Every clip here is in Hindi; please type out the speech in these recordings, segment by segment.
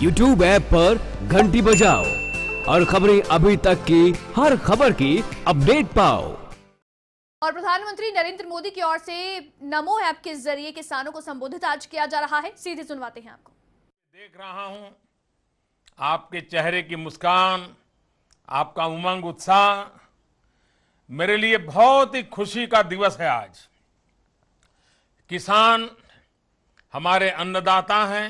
यूट्यूब ऐप पर घंटी बजाओ और खबरें अभी तक की हर खबर की अपडेट पाओ और प्रधानमंत्री नरेंद्र मोदी की ओर से नमो ऐप के जरिए किसानों को संबोधित आज किया जा रहा है सीधे सुनवाते हैं आपको देख रहा हूं आपके चेहरे की मुस्कान आपका उमंग उत्साह मेरे लिए बहुत ही खुशी का दिवस है आज किसान हमारे अन्नदाता हैं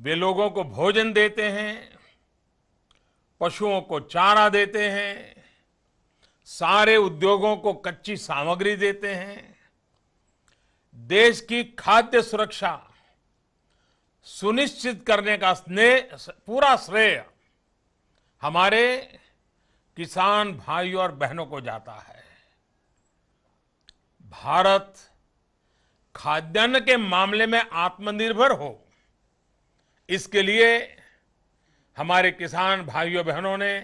वे लोगों को भोजन देते हैं पशुओं को चारा देते हैं सारे उद्योगों को कच्ची सामग्री देते हैं देश की खाद्य सुरक्षा सुनिश्चित करने का स्नेह पूरा श्रेय हमारे किसान भाइयों और बहनों को जाता है भारत खाद्यान्न के मामले में आत्मनिर्भर हो इसके लिए हमारे किसान भाइयों बहनों ने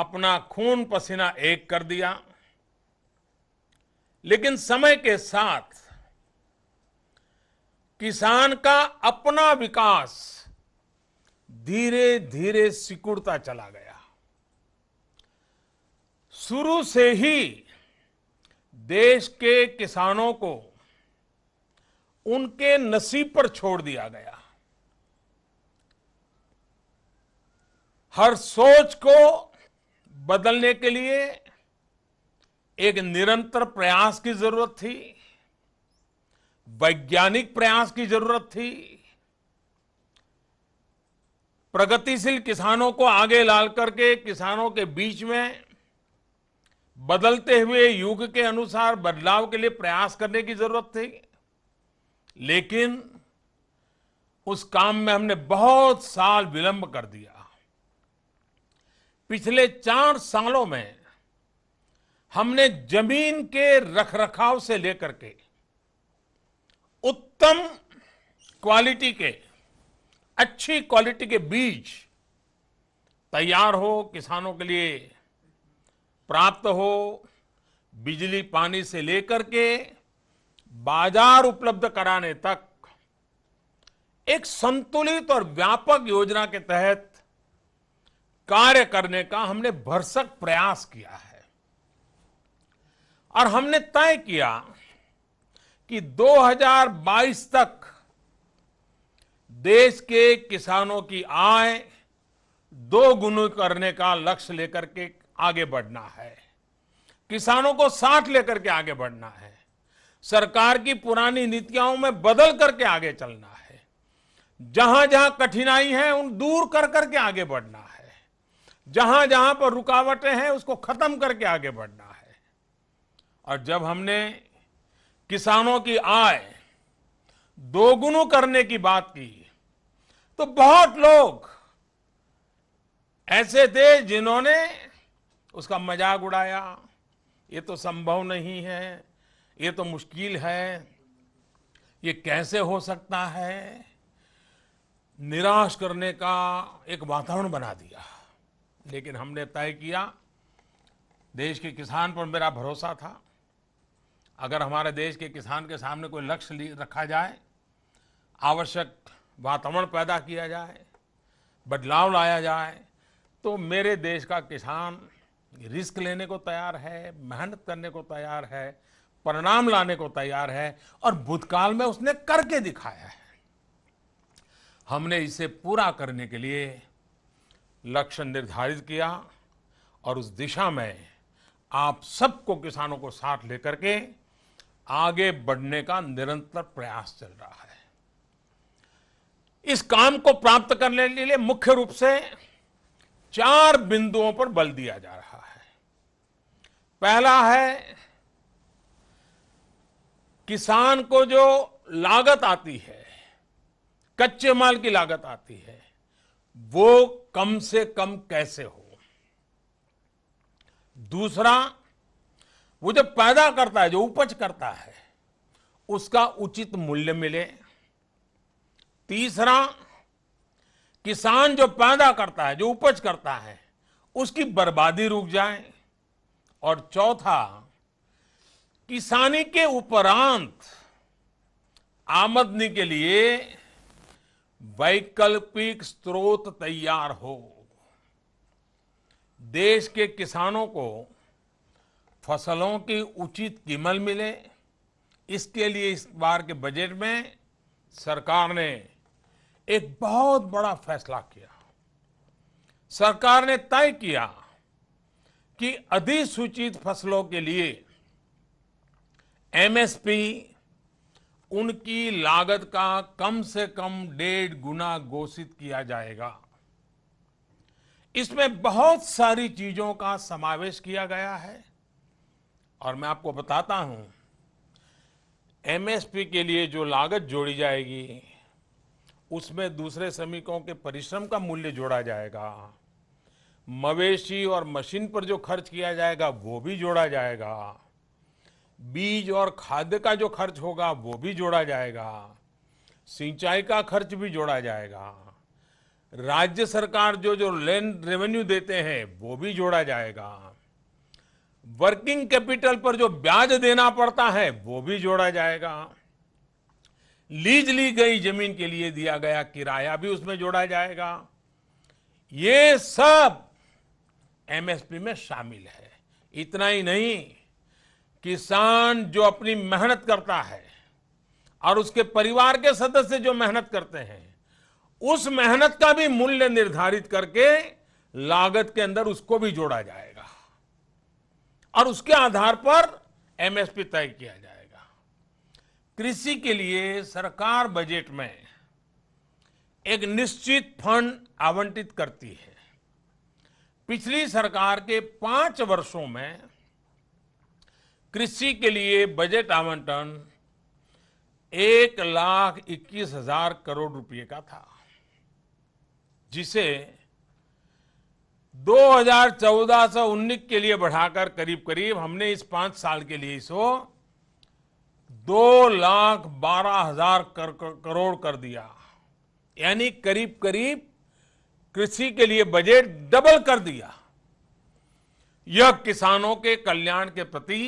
अपना खून पसीना एक कर दिया लेकिन समय के साथ किसान का अपना विकास धीरे धीरे सिकुड़ता चला गया शुरू से ही देश के किसानों को उनके नसीब पर छोड़ दिया गया हर सोच को बदलने के लिए एक निरंतर प्रयास की जरूरत थी वैज्ञानिक प्रयास की जरूरत थी प्रगतिशील किसानों को आगे लाल करके किसानों के बीच में बदलते हुए युग के अनुसार बदलाव के लिए प्रयास करने की जरूरत थी लेकिन उस काम में हमने बहुत साल विलंब कर दिया पिछले चार सालों में हमने जमीन के रखरखाव से लेकर के उत्तम क्वालिटी के अच्छी क्वालिटी के बीज तैयार हो किसानों के लिए प्राप्त हो बिजली पानी से लेकर के बाजार उपलब्ध कराने तक एक संतुलित और व्यापक योजना के तहत कार्य करने का हमने भरसक प्रयास किया है और हमने तय किया कि 2022 तक देश के किसानों की आय दो गुना करने का लक्ष्य लेकर के आगे बढ़ना है किसानों को साथ लेकर के आगे बढ़ना है सरकार की पुरानी नीतियों में बदल करके आगे चलना है जहां जहां कठिनाई है उन दूर कर करके आगे बढ़ना है जहां जहां पर रुकावटें हैं उसको खत्म करके आगे बढ़ना है और जब हमने किसानों की आय दोगुनों करने की बात की तो बहुत लोग ऐसे थे जिन्होंने उसका मजाक उड़ाया ये तो संभव नहीं है ये तो मुश्किल है ये कैसे हो सकता है निराश करने का एक वातावरण बना दिया लेकिन हमने तय किया देश के किसान पर मेरा भरोसा था अगर हमारे देश के किसान के सामने कोई लक्ष्य रखा जाए आवश्यक वातावरण पैदा किया जाए बदलाव लाया जाए तो मेरे देश का किसान रिस्क लेने को तैयार है मेहनत करने को तैयार है परिणाम लाने को तैयार है और भूतकाल में उसने करके दिखाया है हमने इसे पूरा करने के लिए लक्ष्य निर्धारित किया और उस दिशा में आप सबको किसानों को साथ लेकर के आगे बढ़ने का निरंतर प्रयास चल रहा है इस काम को प्राप्त करने के लिए मुख्य रूप से चार बिंदुओं पर बल दिया जा रहा है पहला है किसान को जो लागत आती है कच्चे माल की लागत आती है वो कम से कम कैसे हो दूसरा वो जो पैदा करता है जो उपज करता है उसका उचित मूल्य मिले तीसरा किसान जो पैदा करता है जो उपज करता है उसकी बर्बादी रुक जाए और चौथा किसानी के उपरांत आमदनी के लिए वैकल्पिक स्रोत तैयार हो देश के किसानों को फसलों की उचित कीमत मिले इसके लिए इस बार के बजट में सरकार ने एक बहुत बड़ा फैसला किया सरकार ने तय किया कि अधिसूचित फसलों के लिए एमएसपी उनकी लागत का कम से कम डेढ़ गुना घोषित किया जाएगा इसमें बहुत सारी चीजों का समावेश किया गया है और मैं आपको बताता हूं एमएसपी के लिए जो लागत जोड़ी जाएगी उसमें दूसरे श्रमिकों के परिश्रम का मूल्य जोड़ा जाएगा मवेशी और मशीन पर जो खर्च किया जाएगा वो भी जोड़ा जाएगा बीज और खाद का जो खर्च होगा वो भी जोड़ा जाएगा सिंचाई का खर्च भी जोड़ा जाएगा राज्य सरकार जो जो लैंड रेवेन्यू देते हैं वो भी जोड़ा जाएगा वर्किंग कैपिटल पर जो ब्याज देना पड़ता है वो भी जोड़ा जाएगा लीज ली गई जमीन के लिए दिया गया किराया भी उसमें जोड़ा जाएगा ये सब एमएसपी में शामिल है इतना ही नहीं किसान जो अपनी मेहनत करता है और उसके परिवार के सदस्य जो मेहनत करते हैं उस मेहनत का भी मूल्य निर्धारित करके लागत के अंदर उसको भी जोड़ा जाएगा और उसके आधार पर एमएसपी तय किया जाएगा कृषि के लिए सरकार बजट में एक निश्चित फंड आवंटित करती है पिछली सरकार के पांच वर्षों में कृषि के लिए बजट आवंटन एक लाख इक्कीस हजार करोड़ रुपए का था जिसे 2014 से उन्नीस के लिए बढ़ाकर करीब करीब हमने इस पांच साल के लिए इसको दो लाख बारह हजार कर, कर, करोड़ कर दिया यानी करीब करीब कृषि के लिए बजट डबल कर दिया यह किसानों के कल्याण के प्रति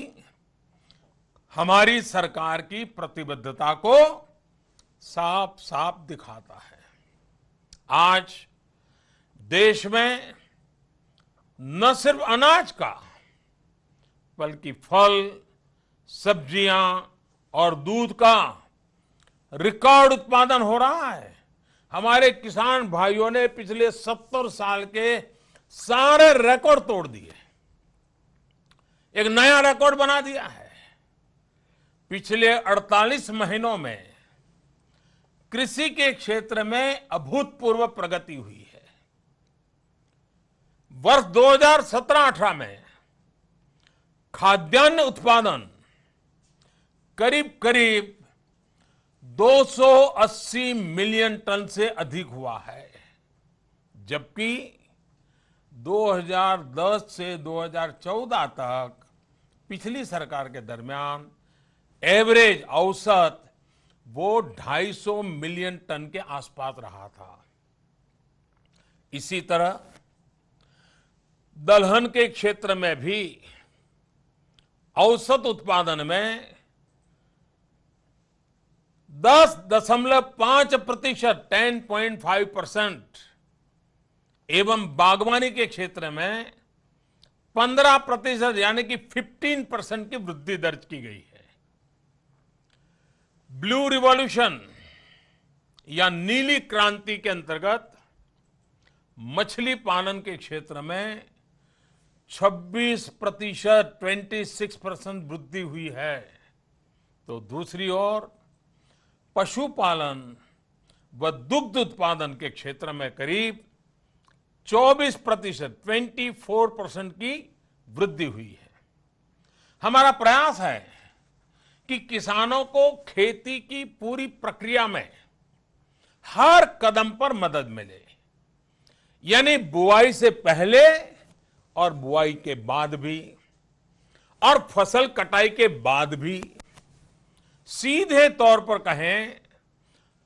हमारी सरकार की प्रतिबद्धता को साफ साफ दिखाता है आज देश में न सिर्फ अनाज का बल्कि फल सब्जियां और दूध का रिकॉर्ड उत्पादन हो रहा है हमारे किसान भाइयों ने पिछले सत्तर साल के सारे रिकॉर्ड तोड़ दिए एक नया रिकॉर्ड बना दिया है पिछले 48 महीनों में कृषि के क्षेत्र में अभूतपूर्व प्रगति हुई है वर्ष 2017-18 में खाद्यान्न उत्पादन करीब करीब 280 मिलियन टन से अधिक हुआ है जबकि 2010 से 2014 तक पिछली सरकार के दरमियान एवरेज औसत वो 250 मिलियन टन के आसपास रहा था इसी तरह दलहन के क्षेत्र में भी औसत उत्पादन में 10.5 प्रतिशत टेन पॉइंट फाइव परसेंट एवं बागवानी के क्षेत्र में 15 प्रतिशत यानी कि 15 परसेंट की वृद्धि दर्ज की गई है ब्लू रिवॉल्यूशन या नीली क्रांति के अंतर्गत मछली पालन के क्षेत्र में 26 प्रतिशत ट्वेंटी सिक्स परसेंट वृद्धि हुई है तो दूसरी ओर पशुपालन व दुग्ध उत्पादन के क्षेत्र में करीब 24 प्रतिशत ट्वेंटी फोर परसेंट की वृद्धि हुई है हमारा प्रयास है कि किसानों को खेती की पूरी प्रक्रिया में हर कदम पर मदद मिले यानी बुआई से पहले और बुआई के बाद भी और फसल कटाई के बाद भी सीधे तौर पर कहें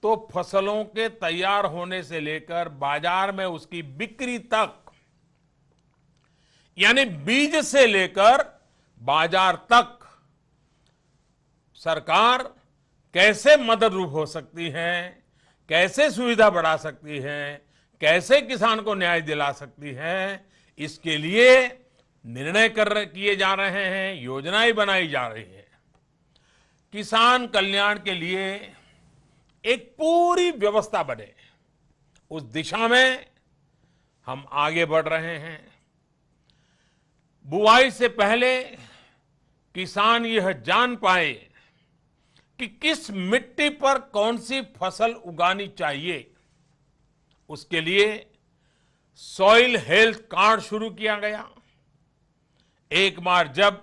तो फसलों के तैयार होने से लेकर बाजार में उसकी बिक्री तक यानी बीज से लेकर बाजार तक सरकार कैसे मदद रूप हो सकती है कैसे सुविधा बढ़ा सकती है कैसे किसान को न्याय दिला सकती है इसके लिए निर्णय कर किए जा रहे हैं योजनाएं बनाई जा रही है किसान कल्याण के लिए एक पूरी व्यवस्था बने उस दिशा में हम आगे बढ़ रहे हैं बुआई से पहले किसान यह जान पाए कि किस मिट्टी पर कौन सी फसल उगानी चाहिए उसके लिए सॉइल हेल्थ कार्ड शुरू किया गया एक बार जब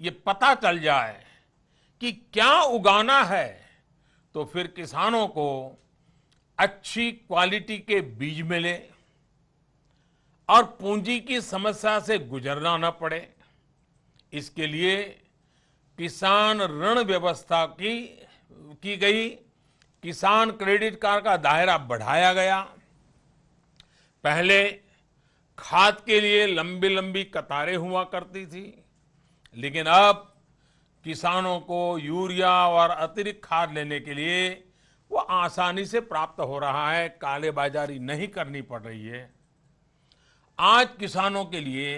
ये पता चल जाए कि क्या उगाना है तो फिर किसानों को अच्छी क्वालिटी के बीज मिले और पूंजी की समस्या से गुजरना न पड़े इसके लिए किसान ऋण व्यवस्था की की गई किसान क्रेडिट कार्ड का दायरा बढ़ाया गया पहले खाद के लिए लंबी लंबी कतारें हुआ करती थी लेकिन अब किसानों को यूरिया और अतिरिक्त खाद लेने के लिए वो आसानी से प्राप्त हो रहा है काले बाजारी नहीं करनी पड़ रही है आज किसानों के लिए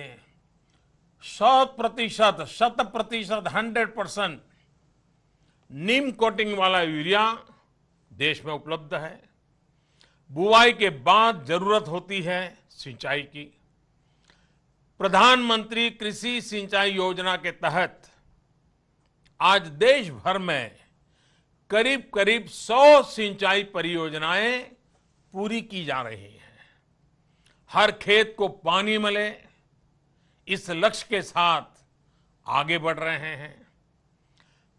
सौ प्रतिशत शत प्रतिशत हंड्रेड परसेंट नीम कोटिंग वाला यूरिया देश में उपलब्ध है बुवाई के बाद जरूरत होती है सिंचाई की प्रधानमंत्री कृषि सिंचाई योजना के तहत आज देश भर में करीब करीब 100 सिंचाई परियोजनाएं पूरी की जा रही हैं हर खेत को पानी मिले इस लक्ष्य के साथ आगे बढ़ रहे हैं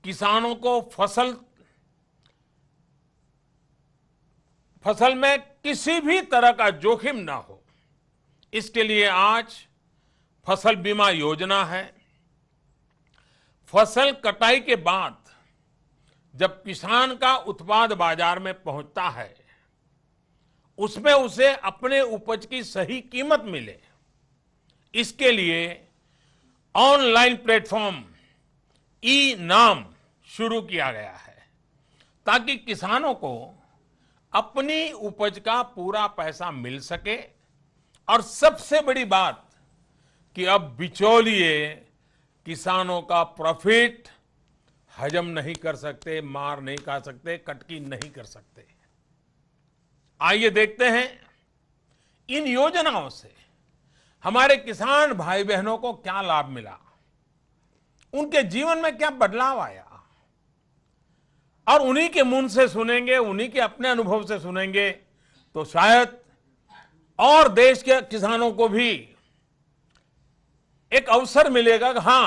किसानों को फसल फसल में किसी भी तरह का जोखिम ना हो इसके लिए आज फसल बीमा योजना है फसल कटाई के बाद जब किसान का उत्पाद बाजार में पहुंचता है उसमें उसे अपने उपज की सही कीमत मिले इसके लिए ऑनलाइन प्लेटफॉर्म ई नाम शुरू किया गया है ताकि किसानों को अपनी उपज का पूरा पैसा मिल सके और सबसे बड़ी बात कि अब बिचौलिए किसानों का प्रॉफिट हजम नहीं कर सकते मार नहीं खा सकते कटकी नहीं कर सकते आइए देखते हैं इन योजनाओं से हमारे किसान भाई बहनों को क्या लाभ मिला उनके जीवन में क्या बदलाव आया और उन्हीं के मुंह से सुनेंगे उन्हीं के अपने अनुभव से सुनेंगे तो शायद और देश के किसानों को भी एक अवसर मिलेगा कि हां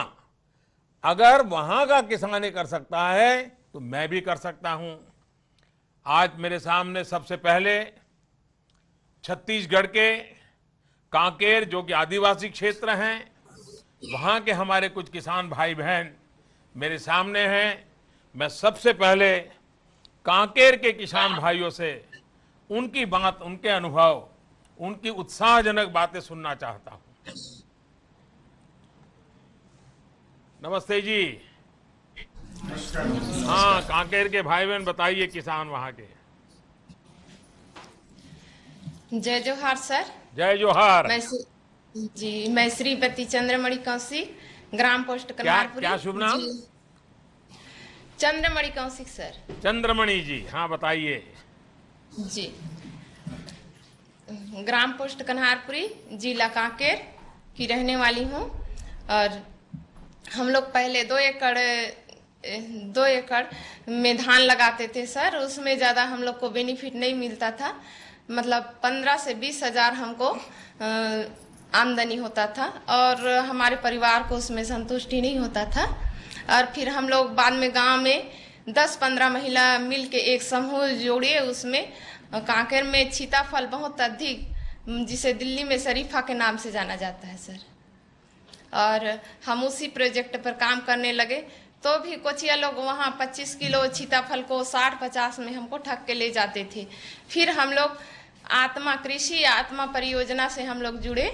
अगर वहां का किसान ये कर सकता है तो मैं भी कर सकता हूं आज मेरे सामने सबसे पहले छत्तीसगढ़ के कांकेर जो कि आदिवासी क्षेत्र हैं वहाँ के हमारे कुछ किसान भाई बहन मेरे सामने हैं मैं सबसे पहले कांकेर के किसान भाइयों से उनकी बात उनके अनुभव उनकी उत्साहजनक बातें सुनना चाहता हूं नमस्ते जी हाँ कांकेर के भाई बहन बताइए किसान वहां के जय जोहार सर जय जोहार मैं जी मैं श्रीपति चंद्रमणि कौशिक ग्राम पोस्ट कनारपुरी क्या, क्या शुभ नाम चंद्रमणि कौशिक सर चंद्रमणि जी हाँ बताइए जी ग्राम पोस्ट कन्हारपुरी जिला कांकेर की रहने वाली हूँ और हम लोग पहले दो एकड़ दो एकड़ में धान लगाते थे सर उसमें ज़्यादा हम लोग को बेनिफिट नहीं मिलता था मतलब पंद्रह से बीस हजार हमको आमदनी होता था और हमारे परिवार को उसमें संतुष्टि नहीं होता था और फिर हम लोग बाद में गांव में दस पंद्रह महिला मिल के एक समूह जोड़िए उसमें कांकेर में फल बहुत अधिक जिसे दिल्ली में शरीफा के नाम से जाना जाता है सर और हम उसी प्रोजेक्ट पर काम करने लगे तो भी कोचिया लोग वहाँ 25 किलो सीताफल को 60-50 में हमको ठग के ले जाते थे फिर हम लोग आत्मा कृषि आत्मा परियोजना से हम लोग जुड़े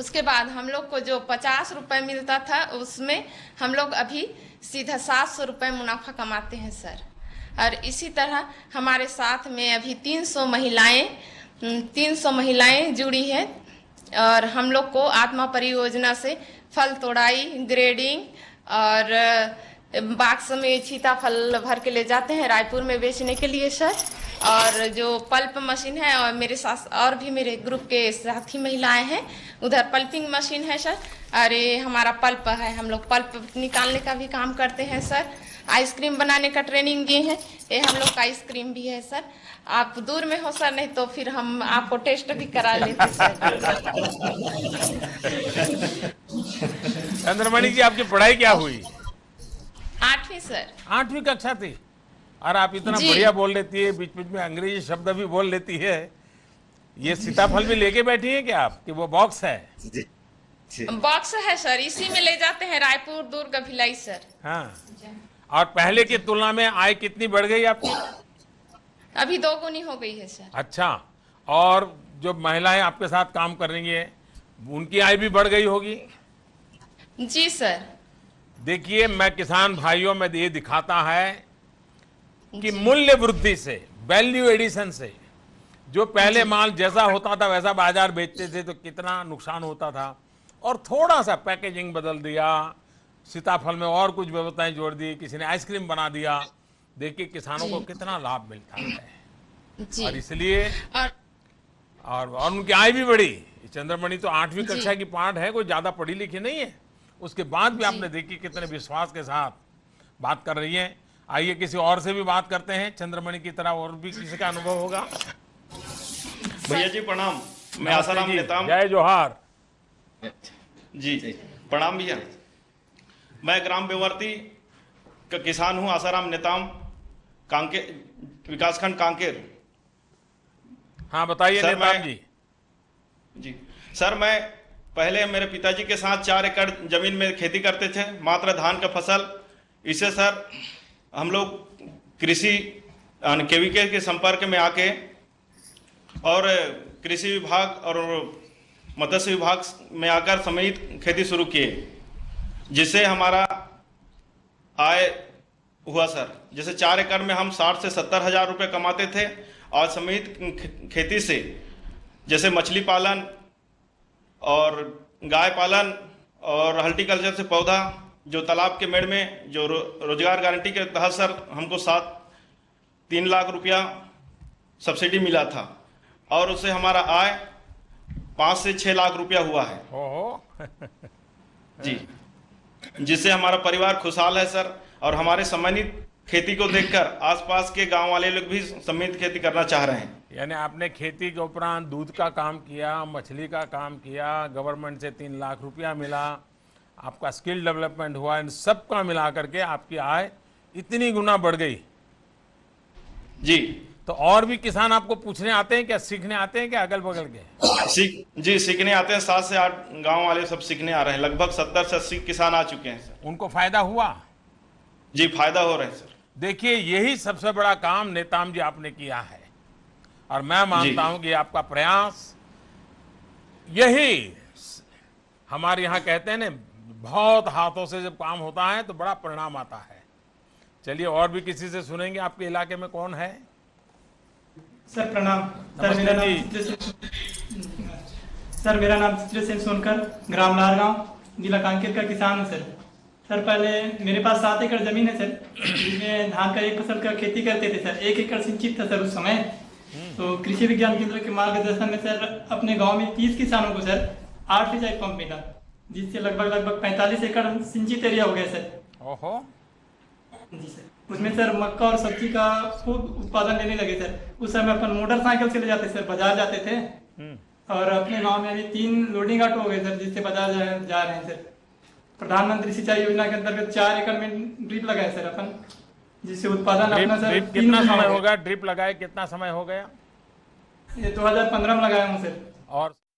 उसके बाद हम लोग को जो पचास रुपये मिलता था उसमें हम लोग अभी सीधा सात सौ रुपये मुनाफा कमाते हैं सर और इसी तरह हमारे साथ में अभी तीन सौ महिलाएँ तीन सौ महिलाएँ जुड़ी हैं और हम लोग को आत्मा परियोजना से फल तोड़ाई ग्रेडिंग और बाक्स में फल भर के ले जाते हैं रायपुर में बेचने के लिए सर और जो पल्प मशीन है और मेरे साथ और भी मेरे ग्रुप के साथी महिलाएं हैं उधर पल्पिंग मशीन है सर अरे हमारा पल्प है हम लोग पल्प निकालने का भी काम करते हैं सर आइसक्रीम बनाने का ट्रेनिंग दिए हैं ये हम लोग का आइसक्रीम भी है सर आप दूर में हो सर नहीं तो फिर हम आपको टेस्ट भी करा लेते सर चंद्रमणि जी आपकी पढ़ाई क्या हुई आठवीं सर आठवीं कक्षा थी और आप इतना बढ़िया बोल लेती है बीच बीच में अंग्रेजी शब्द भी बोल लेती है ये सीताफल भी लेके बैठी है क्या आप कि वो बॉक्स है बॉक्स है सर इसी में ले जाते हैं रायपुर दुर्ग भिलाई सर हाँ और पहले की तुलना में आय कितनी बढ़ गई आपकी अभी दो गुनी हो गई है सर अच्छा और जो महिलाएं आपके साथ काम करेंगे उनकी आय भी बढ़ गई होगी जी सर देखिए मैं किसान भाइयों में ये दिखाता है कि मूल्य वृद्धि से वैल्यू एडिशन से जो पहले माल जैसा होता था वैसा बाजार बेचते थे तो कितना नुकसान होता था और थोड़ा सा पैकेजिंग बदल दिया सीताफल में और कुछ व्यवस्थाएं जोड़ दी किसी ने आइसक्रीम बना दिया देखिए किसानों को कितना लाभ मिलता है और इसलिए और, और, और उनकी आय भी बढ़ी चंद्रमणि तो आठवीं कक्षा की पाठ है कोई ज्यादा पढ़ी लिखी नहीं है उसके बाद भी आपने देखी कितने विश्वास के साथ बात कर रही है आइए किसी और से भी बात करते हैं चंद्रमणि की तरह और भी किसी का अनुभव होगा भैया जी प्रणाम मैं आसाराम नेताम जय जोहार जी प्रणाम भैया मैं ग्राम बेवर्ती का किसान हूँ आसाराम नेताम कांके विकासखंड कांकेर हाँ बताइए जी जी सर मैं पहले मेरे पिताजी के साथ चार एकड़ जमीन में खेती करते थे मात्र धान का फसल इसे सर हम लोग कृषि केवीके के संपर्क में आके और कृषि विभाग और मत्स्य विभाग में आकर समेत खेती शुरू किए जिससे हमारा आय हुआ सर जैसे चार एकड़ में हम साठ से सत्तर हजार रुपये कमाते थे और समेत खेती से जैसे मछली पालन और गाय पालन और हल्टीकल्चर से पौधा जो तालाब के मेड़ में जो रो, रोजगार गारंटी के तहत सर हमको सात तीन लाख रुपया सब्सिडी मिला था और उससे हमारा आय पाँच से छः लाख रुपया हुआ है जी जिससे हमारा परिवार खुशहाल है सर और हमारे सम्मानित खेती को देखकर आसपास के गांव वाले लोग भी समेत खेती करना चाह रहे हैं यानी आपने खेती के उपरांत दूध का काम किया मछली का काम किया गवर्नमेंट से तीन लाख रुपया मिला आपका स्किल डेवलपमेंट हुआ इन सबका मिला करके आपकी आय इतनी गुना बढ़ गई जी तो और भी किसान आपको पूछने आते हैं क्या सीखने आते हैं क्या अगल बगल के सीख जी सीखने आते हैं सात से आठ गांव वाले सब सीखने आ रहे हैं लगभग सत्तर से अस्सी किसान आ चुके हैं सर उनको फायदा हुआ जी फायदा हो रहे हैं सर देखिए यही सबसे बड़ा काम नेताम जी आपने किया है और मैं मानता हूं कि आपका प्रयास यही हमारे यहां कहते हैं ना बहुत हाथों से जब काम होता है तो बड़ा परिणाम आता है चलिए और भी किसी से सुनेंगे आपके इलाके में कौन है सर प्रणाम सर मेरा नाम सर मेरा नाम चित्र सोनकर ग्राम गांव जिला कांकेर का किसान हूँ सर सर पहले मेरे पास सात एकड़ जमीन है सर जिसमें धान का एक फसल का खेती करते थे सर एक एकड़ सिंचित था सर उस समय तो कृषि विज्ञान केंद्र के मार्गदर्शन में सर अपने गांव में तीस किसानों को सर आठ सिंचाई पंप मिला जिससे लगभग लगभग पैंतालीस एकड़ सिंचित एरिया हो गया सर ओहो जी सर उसमें सर मक्का और सब्जी का खूब उत्पादन लेने लगे सर उस समय अपन मोटरसाइकिल चले जाते सर बाजार जाते थे हम्म। और अपने गाँव में अभी तीन लोडिंग ऑटो हो गए सर जिससे बाजार जा रहे हैं सर प्रधानमंत्री सिंचाई योजना के अंतर्गत चार एकड़ में ड्रिप लगाए सर अपन जिससे उत्पादन अपना सर ड्रिप कितना समय होगा ड्रिप लगाए कितना समय हो गया ये 2015 में लगाया हूँ सर और